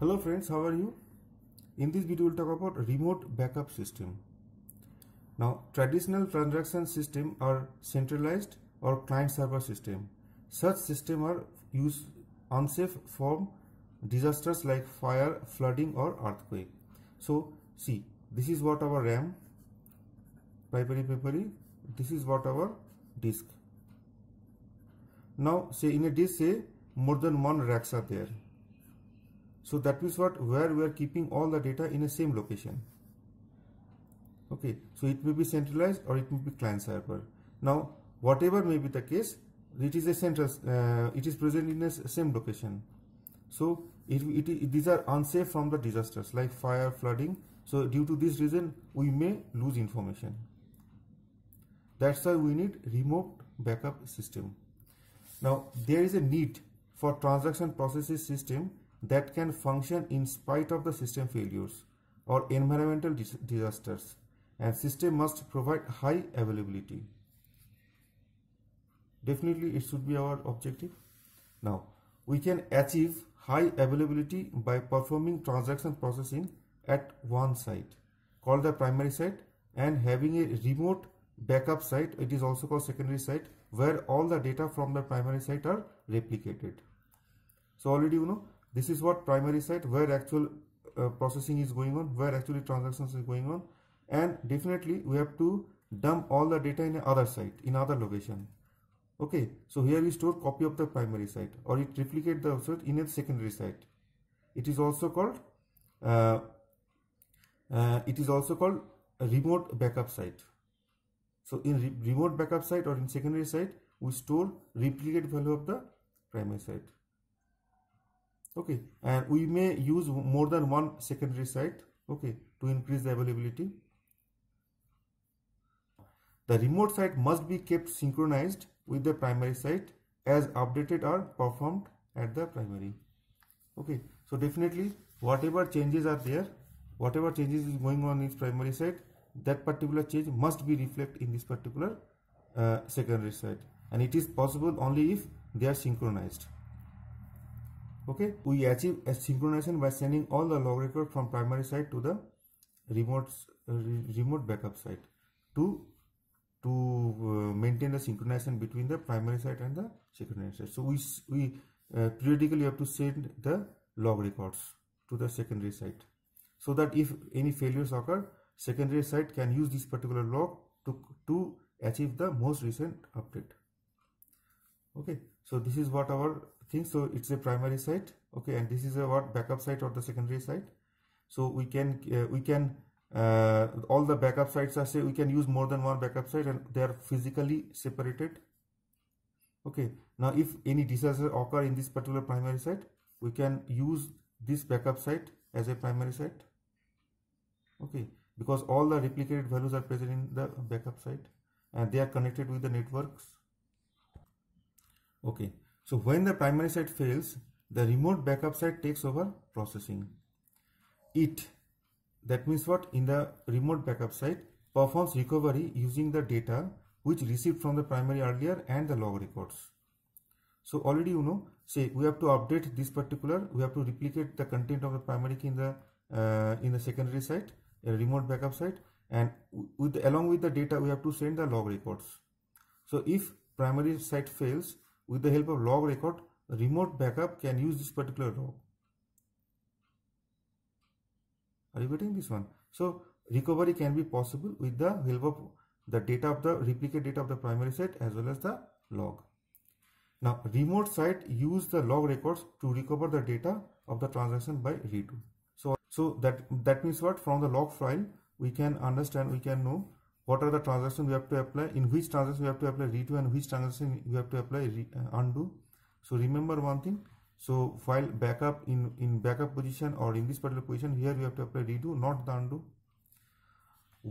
Hello friends, how are you? In this video, we'll talk about remote backup system. Now, traditional transaction system are centralized or client server system. Such system are used unsafe from disasters like fire, flooding or earthquake. So, see, this is what our RAM, primary memory, this is what our disk. Now, say in a disk, say more than one racks are there so that means what where we are keeping all the data in a same location okay so it may be centralized or it may be client server now whatever may be the case it is a central uh, it is present in the same location so it, it, it, these are unsafe from the disasters like fire flooding so due to this reason we may lose information that's why we need remote backup system now there is a need for transaction processes system that can function in spite of the system failures or environmental dis disasters and system must provide high availability. Definitely it should be our objective. Now we can achieve high availability by performing transaction processing at one site called the primary site and having a remote backup site it is also called secondary site where all the data from the primary site are replicated. So already you know this is what primary site, where actual uh, processing is going on where actually transactions is going on and definitely we have to dump all the data in other site in other location okay so here we store copy of the primary site or it replicate the site in a secondary site it is also called uh, uh, it is also called remote backup site so in re remote backup site or in secondary site we store replicate value of the primary site okay and we may use more than one secondary site okay to increase the availability the remote site must be kept synchronized with the primary site as updated or performed at the primary okay so definitely whatever changes are there whatever changes is going on in primary site that particular change must be reflected in this particular uh, secondary site and it is possible only if they are synchronized okay we achieve a synchronization by sending all the log record from primary site to the remote uh, remote backup site to to uh, maintain the synchronization between the primary site and the secondary site so we we uh, periodically have to send the log records to the secondary site so that if any failures occur secondary site can use this particular log to to achieve the most recent update okay so this is what our so it's a primary site okay and this is a what backup site or the secondary site so we can uh, we can uh, all the backup sites are say we can use more than one backup site and they are physically separated okay now if any disaster occur in this particular primary site we can use this backup site as a primary site okay because all the replicated values are present in the backup site and they are connected with the networks okay so when the primary site fails, the remote backup site takes over processing. It, that means what? In the remote backup site performs recovery using the data which received from the primary earlier and the log records. So already you know, say we have to update this particular, we have to replicate the content of the primary key in the uh, in the secondary site, a remote backup site, and with along with the data we have to send the log records. So if primary site fails, with the help of log record, remote backup can use this particular log. Are you getting this one? So recovery can be possible with the help of the data of the replicate data of the primary set as well as the log. Now remote site use the log records to recover the data of the transaction by redo. So, so that, that means what from the log file we can understand we can know what are the transactions we have to apply in which transaction we have to apply redo and which transaction we have to apply uh, undo so remember one thing so while backup in in backup position or in this particular position here we have to apply redo not the undo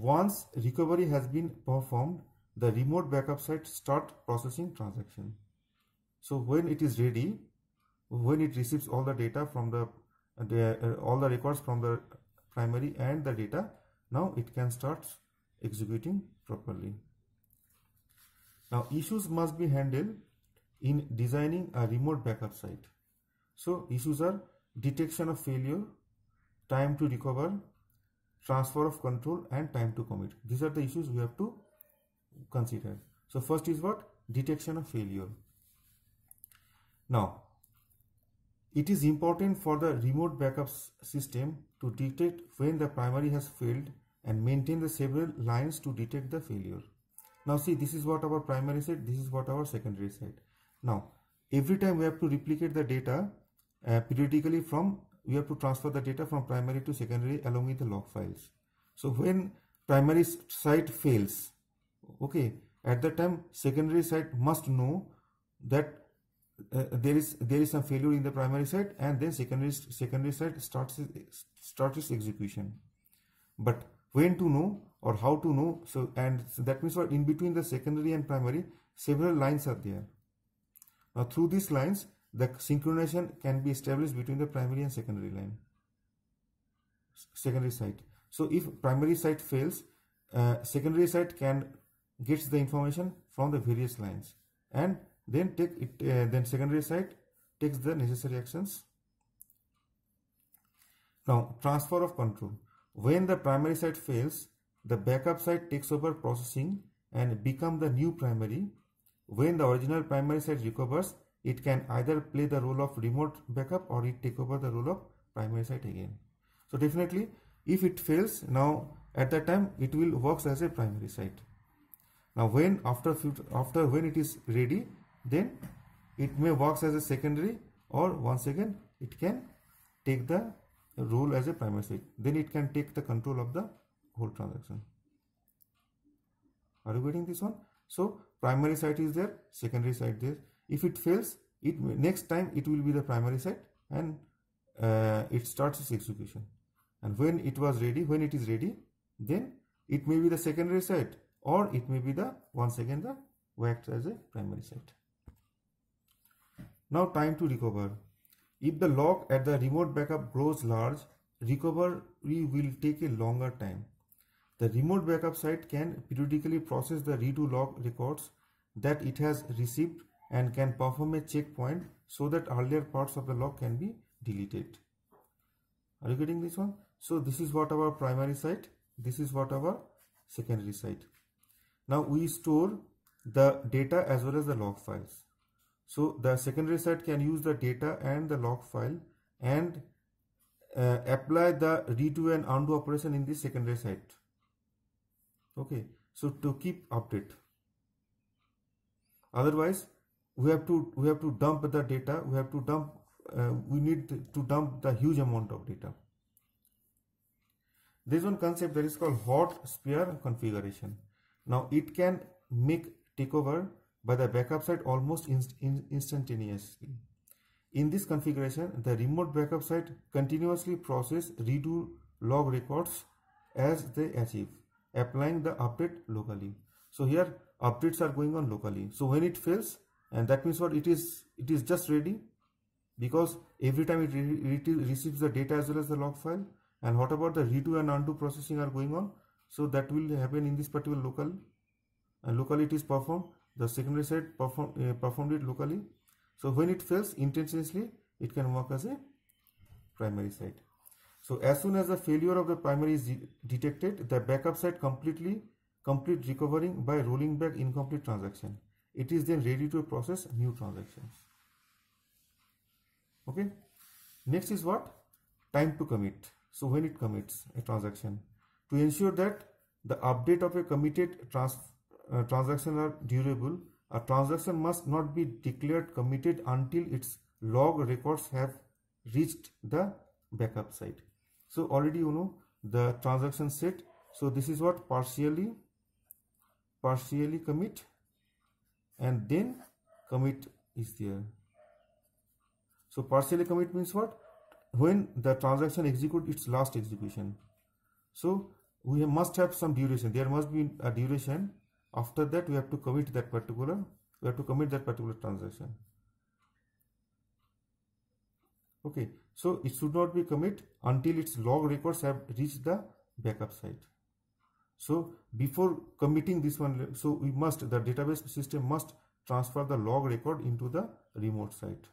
once recovery has been performed the remote backup site start processing transaction so when it is ready when it receives all the data from the, the uh, all the records from the primary and the data now it can start executing properly. Now issues must be handled in designing a remote backup site. So issues are detection of failure, time to recover, transfer of control and time to commit. These are the issues we have to consider. So first is what? Detection of failure. Now, it is important for the remote backup system to detect when the primary has failed and maintain the several lines to detect the failure. Now see this is what our primary site. this is what our secondary site. Now every time we have to replicate the data uh, periodically from, we have to transfer the data from primary to secondary along with the log files. So when primary site fails, okay, at that time secondary site must know that uh, there is there is some failure in the primary site and then secondary secondary site starts starts its execution but when to know or how to know so and so that means what in between the secondary and primary several lines are there now through these lines the synchronization can be established between the primary and secondary line secondary site so if primary site fails uh, secondary site can gets the information from the various lines and then take it uh, then secondary site takes the necessary actions now transfer of control when the primary site fails, the backup site takes over processing and become the new primary. When the original primary site recovers, it can either play the role of remote backup or it take over the role of primary site again. So definitely if it fails now at that time it will works as a primary site. Now when after after when it is ready then it may works as a secondary or once again it can take the role as a primary site, then it can take the control of the whole transaction are you getting this one so primary site is there secondary site there if it fails it next time it will be the primary site and uh, it starts its execution and when it was ready when it is ready then it may be the secondary site or it may be the once again the whacked as a primary site now time to recover if the log at the remote backup grows large, recovery will take a longer time. The remote backup site can periodically process the redo log records that it has received and can perform a checkpoint so that earlier parts of the log can be deleted. Are you getting this one? So this is what our primary site, this is what our secondary site. Now we store the data as well as the log files. So the secondary side can use the data and the log file and uh, apply the redo and undo operation in the secondary side. Okay, so to keep update. Otherwise, we have to we have to dump the data. We have to dump. Uh, we need to dump the huge amount of data. There's one concept that is called hot sphere configuration. Now it can make takeover by the backup site almost in instantaneously. In this configuration, the remote backup site continuously process redo log records as they achieve, applying the update locally. So here updates are going on locally. So when it fails, and that means what it is, it is just ready because every time it, re it receives the data as well as the log file. And what about the redo and undo processing are going on? So that will happen in this particular local and locally it is performed the secondary side perform, uh, performed it locally. So when it fails intentionally, it can work as a primary site. So as soon as the failure of the primary is de detected, the backup site completely complete recovering by rolling back incomplete transaction. It is then ready to process new transactions. Okay. Next is what? Time to commit. So when it commits a transaction. To ensure that the update of a committed trans uh, transactions are durable, a transaction must not be declared committed until its log records have reached the backup site. So already you know the transaction set. So this is what partially, partially commit and then commit is there. So partially commit means what? When the transaction execute its last execution. So we must have some duration. There must be a duration after that we have to commit that particular we have to commit that particular transaction okay so it should not be commit until its log records have reached the backup site so before committing this one so we must the database system must transfer the log record into the remote site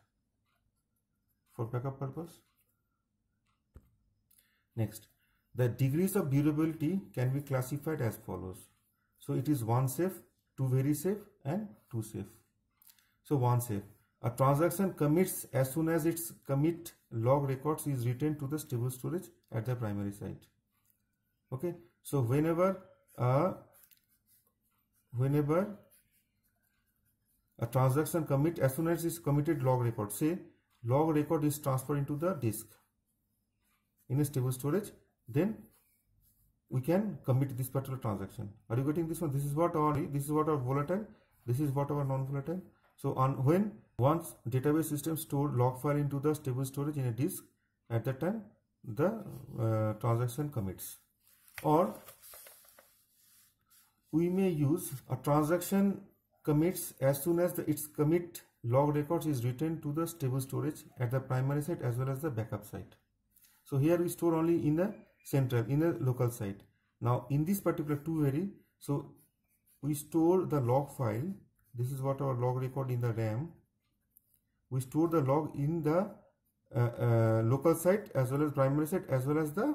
for backup purpose next the degrees of durability can be classified as follows so it is one safe, two very safe and two safe. So one safe. A transaction commits as soon as its commit log records is written to the stable storage at the primary site. Okay. So whenever a whenever a transaction commit as soon as its committed log record say log record is transferred into the disk in a stable storage then we can commit this particular transaction. Are you getting this one? This is what our this is what our volatile, this is what our non-volatile. So on when once database system store log file into the stable storage in a disk, at that time the uh, transaction commits. Or we may use a transaction commits as soon as the its commit log records is written to the stable storage at the primary site as well as the backup site. So here we store only in the central in a local site now in this particular two-way so we store the log file this is what our log record in the RAM we store the log in the uh, uh, local site as well as primary site as well as the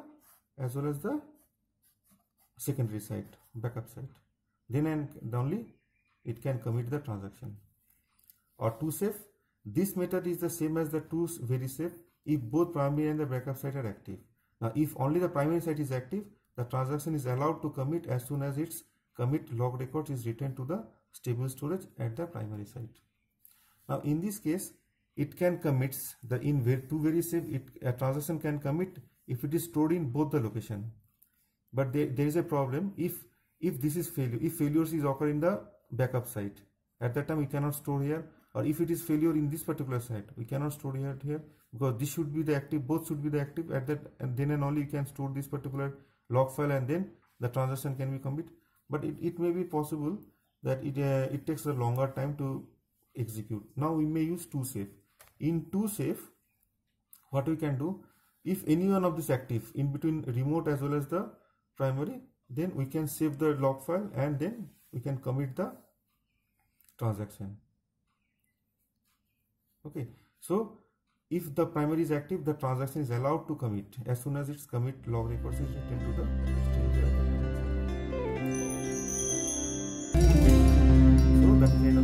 as well as the secondary site backup site then and only it can commit the transaction or to safe this method is the same as the two very safe if both primary and the backup site are active now, if only the primary site is active, the transaction is allowed to commit as soon as its commit log record is returned to the stable storage at the primary site. Now, in this case, it can commit the in two very safe. it, a transaction can commit if it is stored in both the location. But there, there is a problem if if this is failure if failures is occur in the backup site. At that time, we cannot store here or if it is failure in this particular site we cannot store it here because this should be the active both should be the active at that and then and only you can store this particular log file and then the transaction can be committed. but it, it may be possible that it uh, it takes a longer time to execute now we may use to save in to save what we can do if any one of this active in between remote as well as the primary then we can save the log file and then we can commit the transaction okay so if the primary is active the transaction is allowed to commit as soon as its commit log records is written to the exchange so